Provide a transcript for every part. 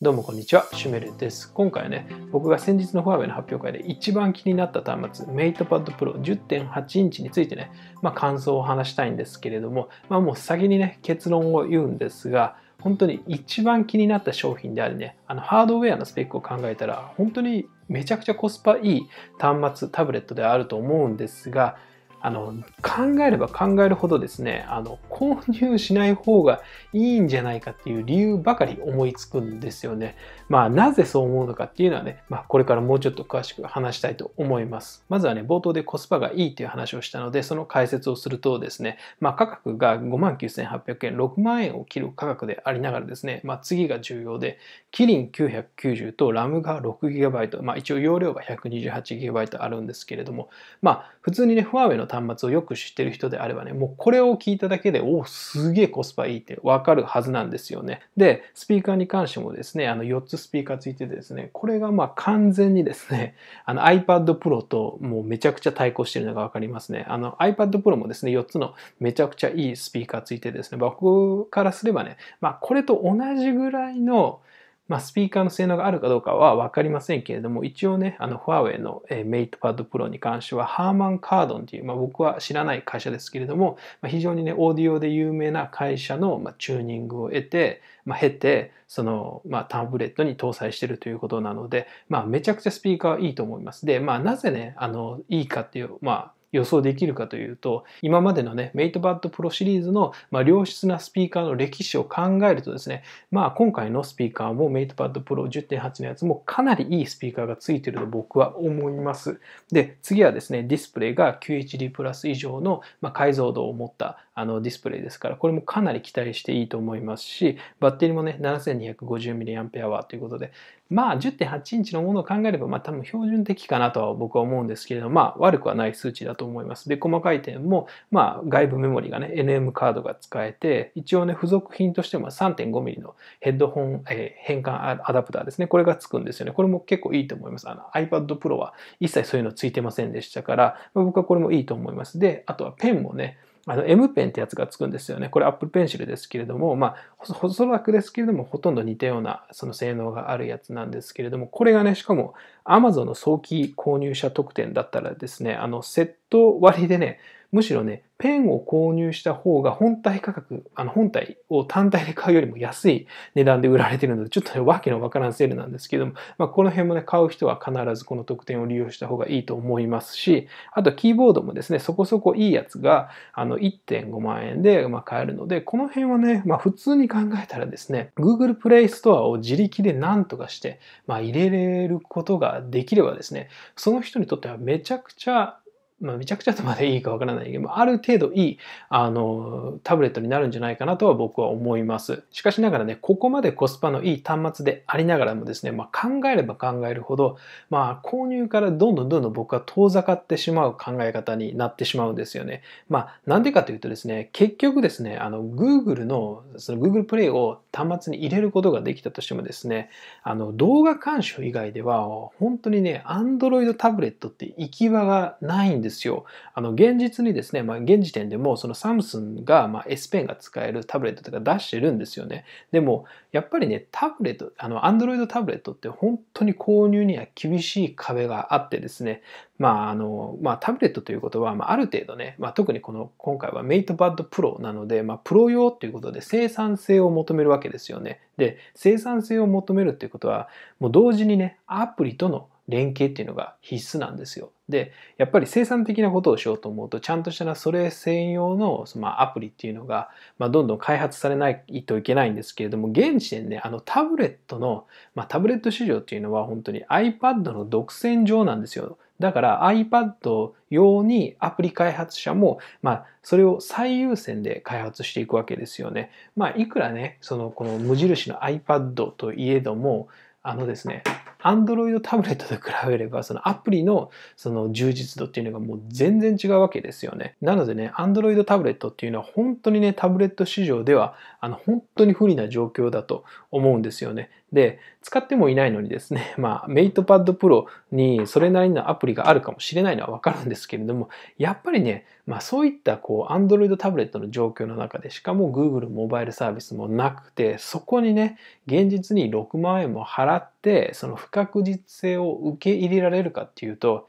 どうもこんにちは、シュメルです。今回はね、僕が先日のファーウェイの発表会で一番気になった端末、MatePad Pro 10.8インチについてね、まあ、感想を話したいんですけれども、まあ、もう先にね、結論を言うんですが、本当に一番気になった商品でありね、あのハードウェアのスペックを考えたら、本当にめちゃくちゃコスパいい端末、タブレットであると思うんですが、あの考えれば考えるほどですねあの購入しない方がいいんじゃないかっていう理由ばかり思いつくんですよね。まあなぜそう思うのかっていうのはね、まあ、これからもうちょっと詳しく話したいと思います。まずはね冒頭でコスパがいいっていう話をしたのでその解説をするとですね、まあ、価格が5万9800円6万円を切る価格でありながらですね、まあ、次が重要でキリン990とラムが 6GB、まあ、一応容量が 128GB あるんですけれどもまあ普通にねファーウェイの端末をよく知ってる人であればね、もうこれを聞いただけで、おお、すげえコスパいいってわかるはずなんですよね。で、スピーカーに関してもですね、あの4つスピーカーついててですね、これがまあ完全にですね、あの iPad Pro ともうめちゃくちゃ対抗してるのがわかりますね。あの iPad Pro もですね、4つのめちゃくちゃいいスピーカーついてですね、僕からすればね、まあこれと同じぐらいのまあ、スピーカーの性能があるかどうかは分かりませんけれども、一応ね、あの、ファーウェイの MatePad Pro に関しては、ハーマン・カードンという、まあ、僕は知らない会社ですけれども、まあ、非常にね、オーディオで有名な会社の、まあ、チューニングを得て、まあ、経て、その、まあ、タブレットに搭載しているということなので、まあ、めちゃくちゃスピーカーはいいと思います。で、まあ、なぜね、あの、いいかっていう、まあ、予想できるかというと今までのねメイトバッドプロシリーズの、まあ、良質なスピーカーの歴史を考えるとですねまあ今回のスピーカーもメイトバッドプロ10.8のやつもかなりいいスピーカーがついてると僕は思いますで次はですねディスプレイが QHD プラス以上の、まあ、解像度を持ったあのディスプレイですからこれもかなり期待していいと思いますしバッテリーもね 7250mAh ということでまあ10.8インチのものを考えれば、まあ多分標準的かなとは僕は思うんですけれども、まあ悪くはない数値だと思います。で、細かい点も、まあ外部メモリがね、NM カードが使えて、一応ね、付属品としても 3.5mm のヘッドホン、えー、変換アダプターですね。これが付くんですよね。これも結構いいと思います。あの iPad Pro は一切そういうの付いてませんでしたから、僕はこれもいいと思います。で、あとはペンもね、あの M ペンってやつがつくんですよね。これ Apple Pencil ですけれども、まあ、おそらくですけれども、ほとんど似たようなその性能があるやつなんですけれども、これがね、しかも Amazon の早期購入者特典だったらですね、あの、セット割でね、むしろね、ペンを購入した方が本体価格、あの本体を単体で買うよりも安い値段で売られてるので、ちょっとね、わけのわからんセールなんですけども、まあ、この辺もね、買う人は必ずこの特典を利用した方がいいと思いますし、あとキーボードもですね、そこそこいいやつが、あの、1.5万円で、ま買えるので、この辺はね、まあ、普通に考えたらですね、Google Play Store を自力で何とかして、まあ、入れれることができればですね、その人にとってはめちゃくちゃまあ、めちゃくちゃとまでいいかわからないけど、ある程度いい、あの、タブレットになるんじゃないかなとは僕は思います。しかしながらね、ここまでコスパのいい端末でありながらもですね、まあ、考えれば考えるほど、まあ、購入からどんどんどんどん僕は遠ざかってしまう考え方になってしまうんですよね。まあ、なんでかというとですね、結局ですね、あの、Google の、その Google Play を端末に入れることができたとしてもですね、あの、動画鑑賞以外では、本当にね、Android タブレットって行き場がないんですですよ。あの、現実にですね、まあ、現時点でも、そのサムスンが、まあ、S ペンが使えるタブレットとか出してるんですよね。でも、やっぱりね、タブレット、あの、Android タブレットって本当に購入には厳しい壁があってですね、まあ、あの、まあ、タブレットということは、まあ、ある程度ね、まあ、特にこの、今回はメイトバッドプロなので、まあ、プロ用ということで生産性を求めるわけですよね。で、生産性を求めるということは、もう同時にね、アプリとの連携っていうのが必須なんですよ。でやっぱり生産的なことをしようと思うとちゃんとしたな、それ専用のまアプリっていうのが、まあ、どんどん開発されないといけないんですけれども現時点であのタブレットの、まあ、タブレット市場っていうのは本当に iPad の独占上なんですよだから iPad 用にアプリ開発者も、まあ、それを最優先で開発していくわけですよね。まあ、いくらね、その、この無印の iPad といえども、あのですね、Android タブレットと比べれば、そのアプリのその充実度っていうのがもう全然違うわけですよね。なのでね、Android タブレットっていうのは本当にね、タブレット市場では、あの、本当に不利な状況だと思うんですよね。で、使ってもいないのにですね、まあ、メイトパッドプロにそれなりのアプリがあるかもしれないのはわかるんですけれども、やっぱりね、まあ、そういったこう、Android タブレットの状況の中で、しかも Google モバイルサービスもなくて、そこにね、現実に6万円も払って、その不確実性を受け入れられるかっていうと、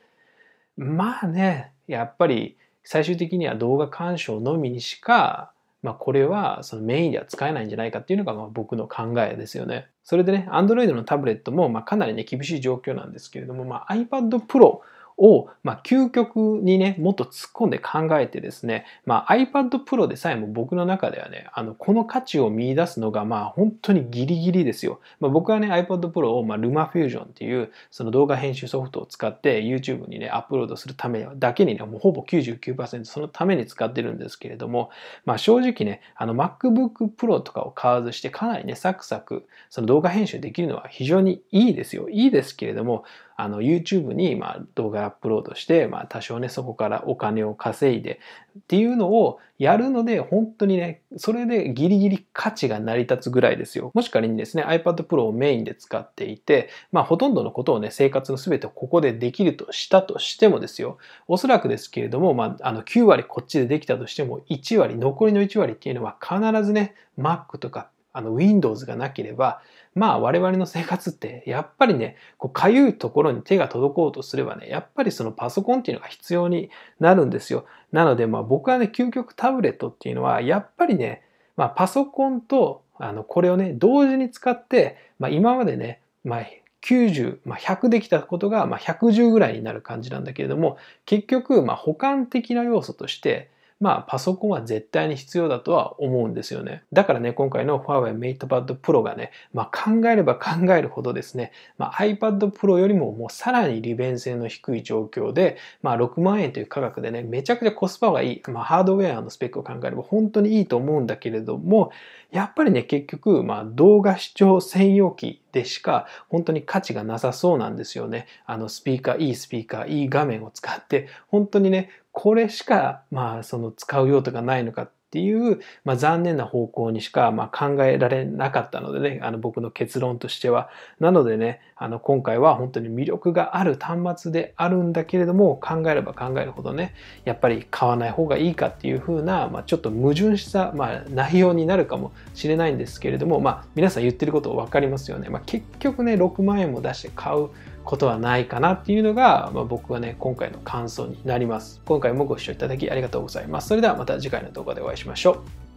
まあね、やっぱり最終的には動画鑑賞のみにしかまあ、これはそのメインでは使えないんじゃないかっていうのがまあ僕の考えですよね。それでね、Android のタブレットもまあかなりね、厳しい状況なんですけれども、まあ、iPad Pro を、まあ、究極にね、もっと突っ込んで考えてですね、まあ、iPad Pro でさえも僕の中ではね、あの、この価値を見出すのが、まあ、本当にギリギリですよ。まあ、僕はね、iPad Pro を、まあ、LumaFusion っていう、その動画編集ソフトを使って YouTube にね、アップロードするためだけにね、もうほぼ99%そのために使ってるんですけれども、まあ、正直ね、あの、MacBook Pro とかを買わずして、かなりね、サクサク、その動画編集できるのは非常にいいですよ。いいですけれども、あの YouTube にまあ動画アップロードして、まあ多少ね、そこからお金を稼いでっていうのをやるので、本当にね、それでギリギリ価値が成り立つぐらいですよ。もし仮にですね、iPad Pro をメインで使っていて、まあほとんどのことをね、生活の全てをここでできるとしたとしてもですよ、おそらくですけれども、まああの9割こっちでできたとしても、1割、残りの1割っていうのは必ずね、Mac とかあの Windows がなければ、まあ我々の生活ってやっぱりね、こうかゆいところに手が届こうとすればね、やっぱりそのパソコンっていうのが必要になるんですよ。なのでまあ僕はね、究極タブレットっていうのはやっぱりね、まあパソコンとあのこれをね、同時に使って、まあ今までね、まあ90、まあ、100できたことが、まあ、110ぐらいになる感じなんだけれども結局、まあ、補完的な要素としてまあ、パソコンは絶対に必要だとは思うんですよね。だからね、今回の Huawei MatePad Pro がね、まあ、考えれば考えるほどですね、まあ、iPad Pro よりももうさらに利便性の低い状況で、まあ、6万円という価格でね、めちゃくちゃコスパがいい、まあ、ハードウェアのスペックを考えれば本当にいいと思うんだけれども、やっぱりね、結局、まあ、動画視聴専用機でしか本当に価値がなさそうなんですよね。あのスピーカー、いいスピーカー、いい画面を使って、本当にね、これしか、まあ、その使う用途がないのかっっていう、まあ、残念な方向にしか、まあ、考えられなかったのでね、あの僕の結論としては。なのでね、あの今回は本当に魅力がある端末であるんだけれども、考えれば考えるほどね、やっぱり買わない方がいいかっていう風な、まあ、ちょっと矛盾した、まあ、内容になるかもしれないんですけれども、まあ、皆さん言ってること分かりますよね。まあ、結局ね、6万円も出して買うことはないかなっていうのが、まあ、僕はね、今回の感想になります。今回もご視聴いただきありがとうございます。それではまた次回の動画でお会いしましょう。しましょう。